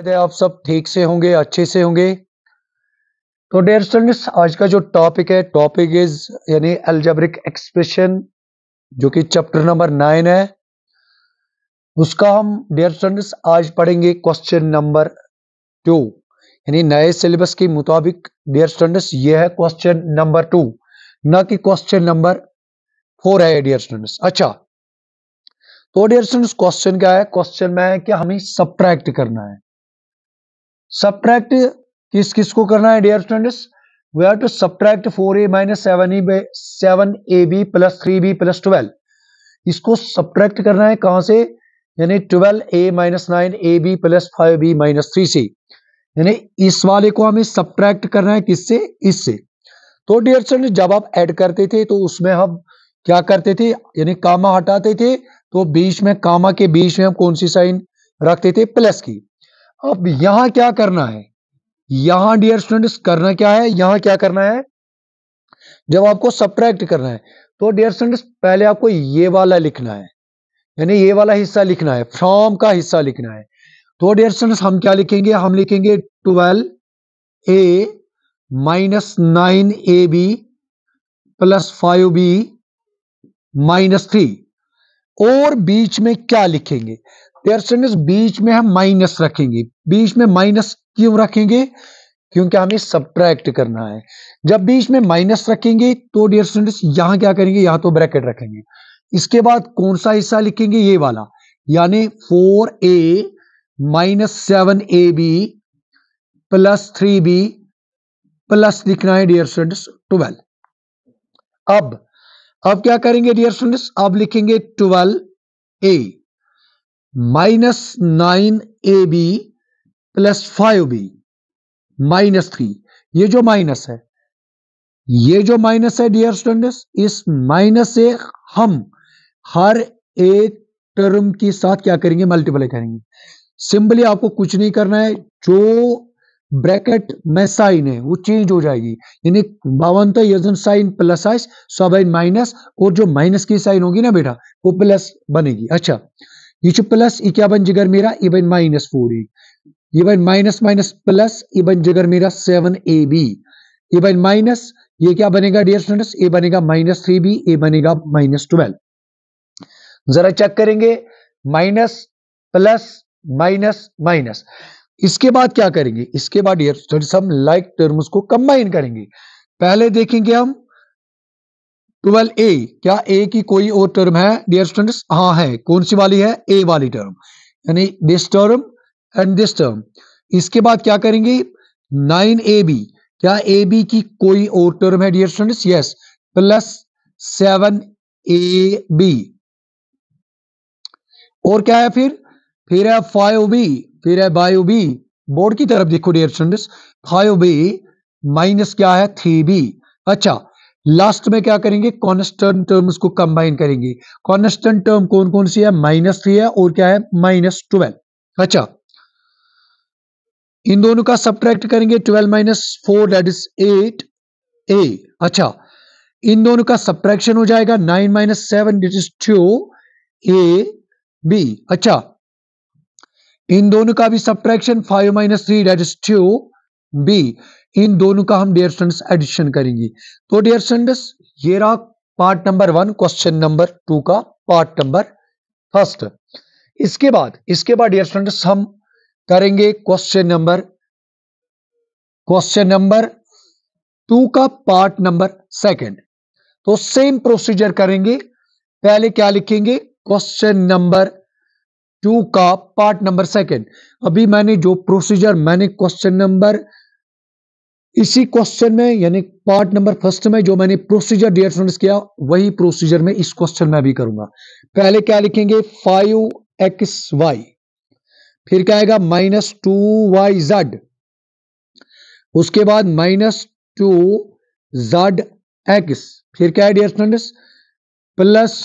उम्मीद है आप सब ठीक से होंगे अच्छे से होंगे तो डेयर स्टूडेंट्स आज का जो टॉपिक है टॉपिक इज यानी एल्जेब्रिक एक्सप्रेशन जो कि चैप्टर नंबर नाइन है उसका हम डेयर स्टूडेंट्स आज पढ़ेंगे क्वेश्चन नंबर टू यानी नए सिलेबस के मुताबिक डेयर स्टूडेंट्स ये है क्वेश्चन नंबर टू ना कि क्वेश्चन नंबर फोर है डेयर स्टूडेंट्स अच्छा तो डेयर स्टूडेंट्स क्वेश्चन क्या है क्वेश्चन में है कि हमें सब्ट्रैक्ट करना है सब्ट्रैक्ट किस किस को करना है dear students we have to subtract four A minus seven E seven A B plus three B plus twelve इसको सब्ट्रैक्ट करना है कहां से यानी twelve A minus nine A B plus five B minus three C यानी इस वाले को हमें सब्ट्रैक्ट करना है किससे इससे तो डियर स्टूडेंट जब आप ऐड करते थे तो उसमें हम क्या करते थे यानी कामा हटाते थे तो बीच में कामा के बीच में हम कौन सी साइन रखते थे प्लस की अब यहां क्या करना है यहां डियर स्टूडेंट्स करना क्या है यहां क्या करना है जब आपको सब्ट्रैक्ट करना है तो डियर स्टूडेंट्स पहले आपको ये वाला लिखना है यानी ये वाला हिस्सा लिखना है फ्रॉम का हिस्सा लिखना है तो डियर स्टूडेंट्स हम क्या लिखेंगे हम लिखेंगे twelve A minus nine A B plus five B minus three और बीच में क्या लिखेंगे परसेंटेज बीच में हम माइनस रखेंगे बीच में माइनस क्यों रखेंगे क्योंकि हमें सब्ट्रैक्ट करना है जब बीच में माइनस रखेंगे तो डियर स्टूडेंट्स यहां क्या करेंगे यहां तो ब्रैकेट रखेंगे इसके बाद कौन सा हिस्सा लिखेंगे ये वाला यानी four A minus seven A B plus three B plus लिखना है डियर स्टूडेंट्स ट्वेल्व अब अब क्या करेंगे डियर स्टूडेंट्स अब लिखेंगे twelve A minus nine A B plus five B minus three ये जो माइनस है ये जो माइनस है डियर स्टूडेंट्स इस माइनस से हम हर एक टर्म के साथ क्या करेंगे मल्टीप्लाई करेंगे सिंपली आपको कुछ नहीं करना है जो ब्रैकेट में साइन है वो चेंज हो जाएगी यानी बावन तो यजन साइन प्लस आइस सब माइनस और जो माइनस की साइन होगी ना बेटा वो प्लस बनेगी अच्छा यह प्लस यह क्या बन जिगर मेरा यह बन माइनस फोर ए यह बन माइनस माइनस प्लस यह बन जिगर मेरा सेवन ए बी ये बन माइनस ये क्या बनेगा डियर स्टूडेंट्स ए बनेगा माइनस थ्री बी ए बनेगा माइनस ट्वेल्व जरा चेक करेंगे माइनस प्लस माइनस माइनस इसके बाद क्या करेंगे इसके बाद डियर स्टूडेंट्स हम लाइक टर्म्स को कंबाइन करेंगे पहले देखेंगे हम ट्वेल्व ए क्या ए की कोई और टर्म है डियर स्टूडेंट्स हाँ है कौन सी वाली है ए वाली टर्म यानी this term and this term इसके बाद क्या करेंगे नाइन ए बी क्या ए बी की कोई और टर्म है dear students yes plus seven A B और क्या है फिर फिर है फाइव बी फिर है बायो बी बोर्ड की तरफ देखो dear students five B minus क्या है थ्री बी अच्छा लास्ट में क्या करेंगे कॉन्स्टेंट टर्म्स को कंबाइन करेंगे कॉन्स्टेंट टर्म कौन कौन सी है माइनस थ्री है और क्या है माइनस ट्वेल्व अच्छा इन दोनों का सब्ट्रैक्ट करेंगे twelve minus four that is eight A अच्छा इन दोनों का सब्ट्रैक्शन हो जाएगा nine minus seven that is two A B अच्छा इन दोनों का भी subtraction five minus three that is two B इन दोनों का हम डेयर स्टूडेंट्स एडिशन करेंगे तो डेयर स्टूडेंट्स ये रहा part number one question number two का पार्ट नंबर फर्स्ट इसके बाद इसके बाद डेयर स्टूडेंट्स हम करेंगे question number question number two का पार्ट नंबर सेकेंड तो सेम प्रोसीजर करेंगे पहले क्या लिखेंगे क्वेश्चन नंबर टू का पार्ट नंबर सेकेंड अभी मैंने जो प्रोसीजर मैंने क्वेश्चन नंबर इसी क्वेश्चन में यानी पार्ट नंबर फर्स्ट में जो मैंने प्रोसीजर डियर स्टूडेंट्स किया वही प्रोसीजर में इस क्वेश्चन में भी करूंगा पहले क्या लिखेंगे फाइव एक्स वाई फिर क्या आएगा माइनस टू वाई जेड उसके बाद माइनस टू जेड एक्स फिर क्या है dear students plus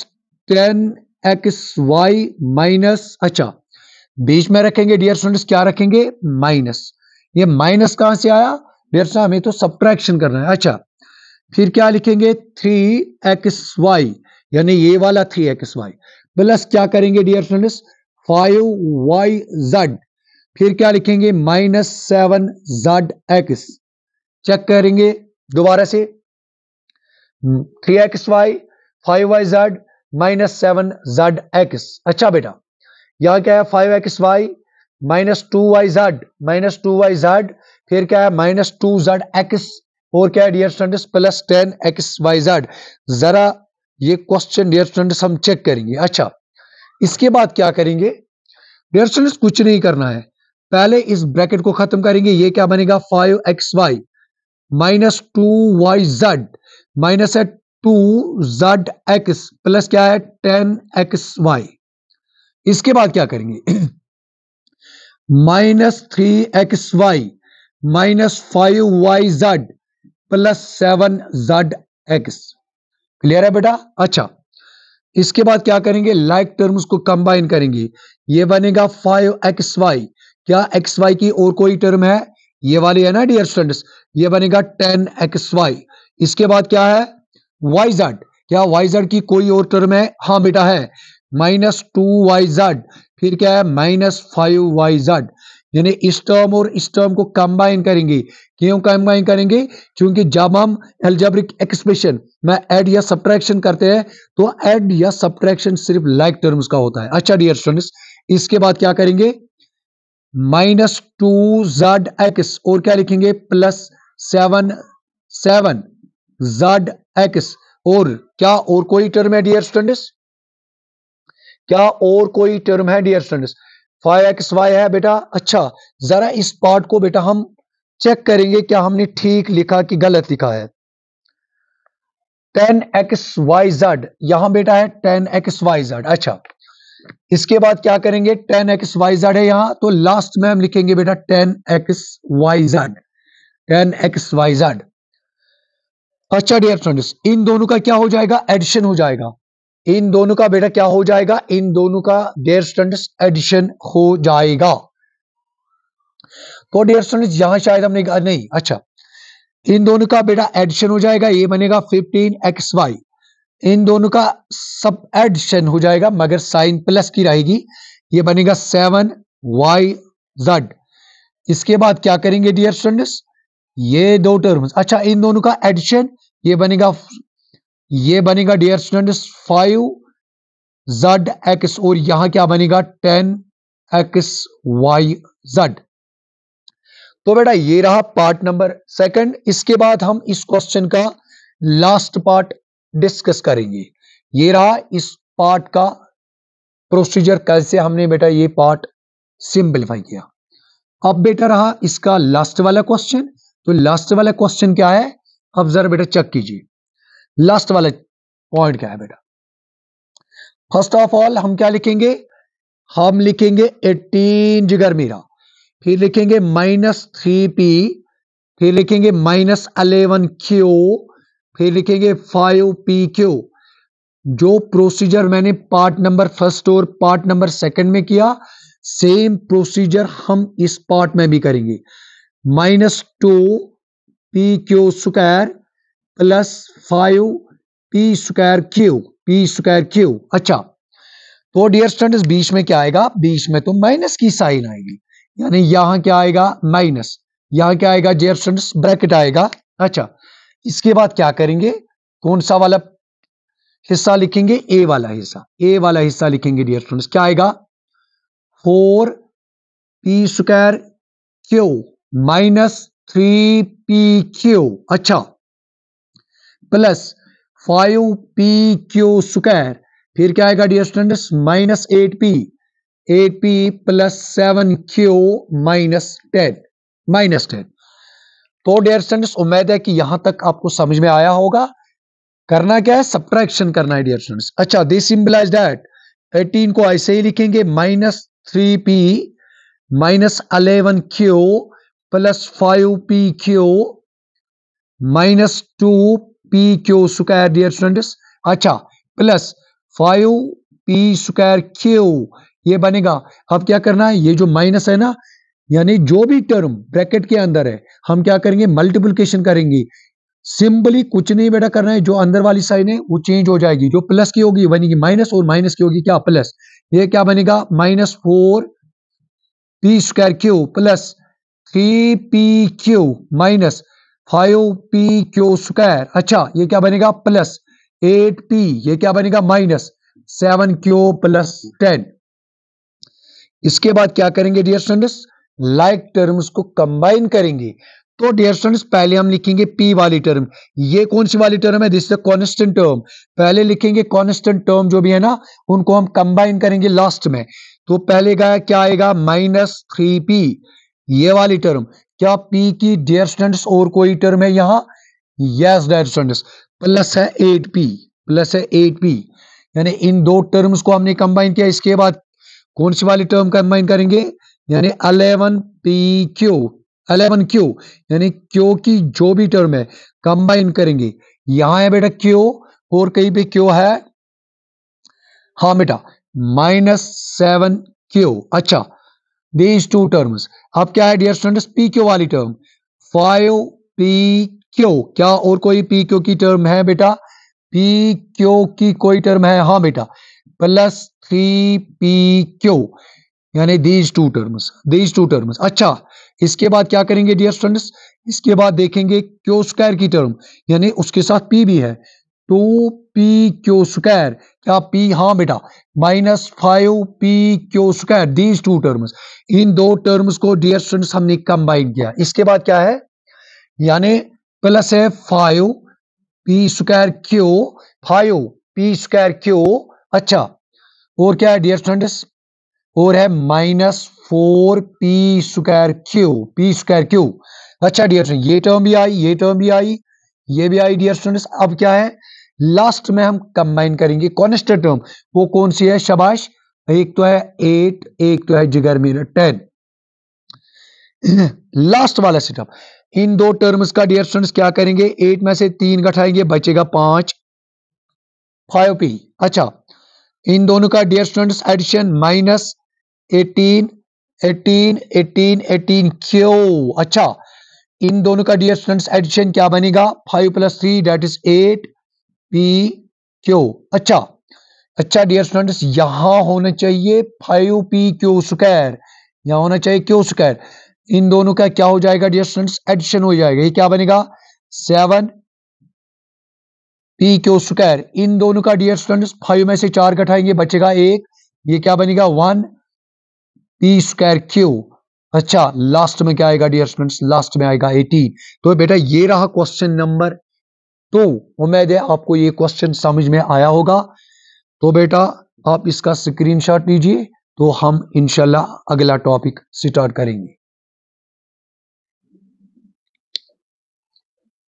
ten X Y minus अच्छा बीच में रखेंगे डियर स्टूडेंट्स क्या रखेंगे माइनस ये माइनस कहां से आया मेरे साहब हमें तो सब्ट्रैक्शन करना है अच्छा फिर क्या लिखेंगे थ्री एक्स वाई यानी ये वाला थ्री एक्स वाई प्लस क्या करेंगे dear students five Y Z फिर क्या लिखेंगे minus seven Z X check करेंगे दोबारा से three X Y five Y Z minus seven Z X अच्छा बेटा यहाँ क्या है five X Y minus two Y Z minus two Y Z फिर क्या है माइनस टू जेड एक्स और क्या है dear students plus ten X Y Z जरा ये क्वेश्चन डियर स्टूडेंट्स हम चेक करेंगे अच्छा इसके बाद क्या करेंगे डियर स्टूडेंट्स कुछ नहीं करना है पहले इस ब्रैकेट को खत्म करेंगे ये क्या बनेगा five X Y minus two Y Z minus है टू जेड एक्स प्लस क्या है टेन एक्स वाई इसके बाद क्या करेंगे minus three X Y minus five Y Z plus seven Z X clear है बेटा अच्छा इसके बाद क्या करेंगे लाइक टर्म्स को कंबाइन करेंगे ये बनेगा फाइव एक्स वाई क्या एक्स वाई की और कोई टर्म है ये वाली है ना डियर स्टूडेंट्स ये बनेगा टेन एक्स वाई इसके बाद क्या है वाई जेड क्या वाई जेड की कोई और टर्म है हाँ बेटा है माइनस टू वाई जेड फिर क्या है माइनस फाइव वाई जेड यानी स्टॉम और स्टॉम को कंबाइन करेंगे क्यों कंबाइन करेंगे क्योंकि जब हम एल्जेब्रिक एक्सप्रेशन में ऐड या सब्ट्रैक्शन करते हैं तो ऐड या सब्ट्रैक्शन सिर्फ लाइक टर्म्स का होता है अच्छा डियर स्टूडेंट्स इसके बाद क्या करेंगे माइनस टू जड एक्स और क्या लिखेंगे plus seven seven Z X और क्या और कोई टर्म है डियर स्टूडेंट्स क्या और कोई टर्म है dear students five X Y है बेटा अच्छा जरा इस पार्ट को बेटा हम चेक करेंगे क्या हमने ठीक लिखा कि गलत लिखा है टेन एक्स वाई जेड यहां बेटा है टेन एक्स वाई जेड अच्छा इसके बाद क्या करेंगे टेन एक्स वाई जेड है यहां तो लास्ट में हम लिखेंगे बेटा ten X Y Z ten X Y Z अच्छा डियर फ्रेंड्स इन दोनों का क्या हो जाएगा एडिशन हो जाएगा इन दोनों का बेटा क्या हो जाएगा इन दोनों का डेयर स्टूडेंट एडिशन हो जाएगा तो डेयर स्टूडेंट यहां शायद हमने नहीं अच्छा इन दोनों का बेटा एडिशन हो जाएगा ये बनेगा फिफ्टीन एक्स वाई इन दोनों का सब एडिशन हो जाएगा मगर साइन प्लस की रहेगी ये बनेगा सेवन वाई जेड इसके बाद क्या करेंगे डियर स्टूडेंट्स ये दो टर्म्स अच्छा इन दोनों का एडिशन ये बनेगा ये बनेगा dear students five Z X और यहां क्या बनेगा टेन एक्स वाई जड तो बेटा ये रहा पार्ट नंबर सेकंड इसके बाद हम इस क्वेश्चन का लास्ट पार्ट डिस्कस करेंगे ये रहा इस पार्ट का प्रोसीजर कैसे हमने बेटा ये पार्ट सिंप्लीफाई किया अब बेटा रहा इसका लास्ट वाला क्वेश्चन तो लास्ट वाला क्वेश्चन क्या है अब जरा बेटा चेक कीजिए लास्ट वाला पॉइंट क्या है बेटा फर्स्ट ऑफ ऑल हम क्या लिखेंगे हम लिखेंगे एटीन जिगर मीरा फिर लिखेंगे माइनस थ्री पी फिर लिखेंगे माइनस अलेवन क्यू फिर लिखेंगे फाइव पी क्यू जो प्रोसीजर मैंने पार्ट नंबर फर्स्ट और पार्ट नंबर सेकंड में किया सेम प्रोसीजर हम इस पार्ट में भी करेंगे minus two P Q square plus five P square Q P square Q अच्छा तो डियर स्टूडेंट्स बीच में क्या आएगा बीच में तो माइनस की साइन आएगी यानी यहां क्या आएगा माइनस यहां क्या आएगा डियर स्टूडेंट्स ब्रैकेट आएगा अच्छा इसके बाद क्या करेंगे कौन सा वाला हिस्सा लिखेंगे ए वाला हिस्सा ए वाला हिस्सा लिखेंगे डियर स्टूडेंट्स क्या आएगा four P square Q minus three P Q अच्छा plus five P Q square फिर क्या आएगा dear students minus eight P eight P plus seven Q minus ten minus ten तो डियर स्टूडेंट्स उम्मीद है कि यहां तक आपको समझ में आया होगा करना क्या है सब्ट्रैक्शन करना है डियर स्टूडेंट्स अच्छा दिस इम्प्लाइज दैट 18 को ऐसे ही लिखेंगे minus three P minus eleven Q plus five P Q minus two P Q square dear students अच्छा plus five P square Q ये बनेगा अब क्या करना है ये जो माइनस है ना यानी जो भी टर्म ब्रैकेट के अंदर है हम क्या करेंगे मल्टीप्लीकेशन करेंगे सिंपली कुछ नहीं बेटा करना है जो अंदर वाली साइन है वो चेंज हो जाएगी जो प्लस की होगी बनेगी माइनस और माइनस की होगी क्या प्लस ये क्या बनेगा minus four P square Q plus three P Q minus five P Q square अच्छा ये क्या बनेगा प्लस एट पी ये क्या बनेगा minus seven Q plus ten इसके बाद क्या करेंगे डियर स्टूडेंट्स लाइक टर्म्स को कंबाइन करेंगे तो डियर स्टूडेंट्स पहले हम लिखेंगे पी वाली टर्म ये कौन सी वाली टर्म है दिस कॉन्स्टेंट कांस्टेंट टर्म पहले लिखेंगे कांस्टेंट टर्म जो भी है ना उनको हम कंबाइन करेंगे लास्ट में तो पहले गया क्या आएगा माइनस थ्री पी ये वाली टर्म क्या पी की डेयर स्टूडेंट्स और कोई टर्म है यहां यस डेयर स्टूडेंट्स प्लस है एट पी प्लस है एट पी यानी इन दो टर्म्स को हमने कंबाइन किया इसके बाद कौन सी वाली टर्म कंबाइन करेंगे यानी eleven P Q eleven Q यानी क्यू की जो भी टर्म है कंबाइन करेंगे यहां है बेटा क्यू और कहीं पे क्यू है हाँ बेटा माइनस सेवन क्यू अच्छा दीज टू टर्म्स अब क्या है डियर स्टूडेंट पी क्यू वाली टर्म फाइव पी क्यू क्या और कोई पी क्यू की टर्म है बेटा पी क्यू की कोई टर्म है हाँ बेटा प्लस थ्री पी क्यू यानी these two terms these two terms अच्छा इसके बाद क्या करेंगे डियर स्टूडेंट्स इसके बाद देखेंगे क्यू स्क्वायर की टर्म यानी उसके साथ पी भी है टू पी क्यू स्क्वायर क्या पी हाँ बेटा minus five P Q square these two terms इन दो टर्म्स को डियर स्टूडेंट्स हमने कंबाइन किया इसके बाद क्या है यानी प्लस है five P square Q five P square Q अच्छा और क्या है डियर स्टूडेंट्स और है minus four P square Q P square Q अच्छा डियर स्टूडेंट ये टर्म भी आई ये टर्म भी आई ये भी आइडिया स्टूडेंट्स अब क्या है लास्ट में हम कंबाइन करेंगे कॉन्स्टेंट टर्म वो कौन सी है शबाश एक तो है एट एक तो है जिगर मीन टेन लास्ट वाला सेटअप इन दो टर्म्स का डियर स्टूडेंट्स क्या करेंगे एट में से तीन घटाएंगे बचेगा पांच फाइव पी अच्छा इन दोनों का dear students addition minus eighteen eighteen eighteen eighteen Q अच्छा इन दोनों का डियर स्टूडेंट्स एडिशन क्या बनेगा five plus three that is eight P Q अच्छा अच्छा डियर स्टूडेंट्स यहां होना चाहिए फाइव पी क्यू स्क्वायर यहां होना चाहिए क्यू स्क्वायर इन दोनों का क्या हो जाएगा डियर स्टूडेंट्स एडिशन हो जाएगा ये क्या बनेगा सेवन पी क्यू स्क्वायर इन दोनों का डियर स्टूडेंट्स फाइव में से चार कटाएंगे बचेगा एक ये क्या बनेगा वन पी स्क्वायर क्यू अच्छा लास्ट में क्या आएगा डियर स्टूडेंट्स लास्ट में आएगा एटीन तो बेटा ये रहा क्वेश्चन नंबर टू उम्मीद है आपको ये क्वेश्चन समझ में आया होगा तो बेटा आप इसका स्क्रीनशॉट लीजिए तो हम इनशाला अगला टॉपिक स्टार्ट करेंगे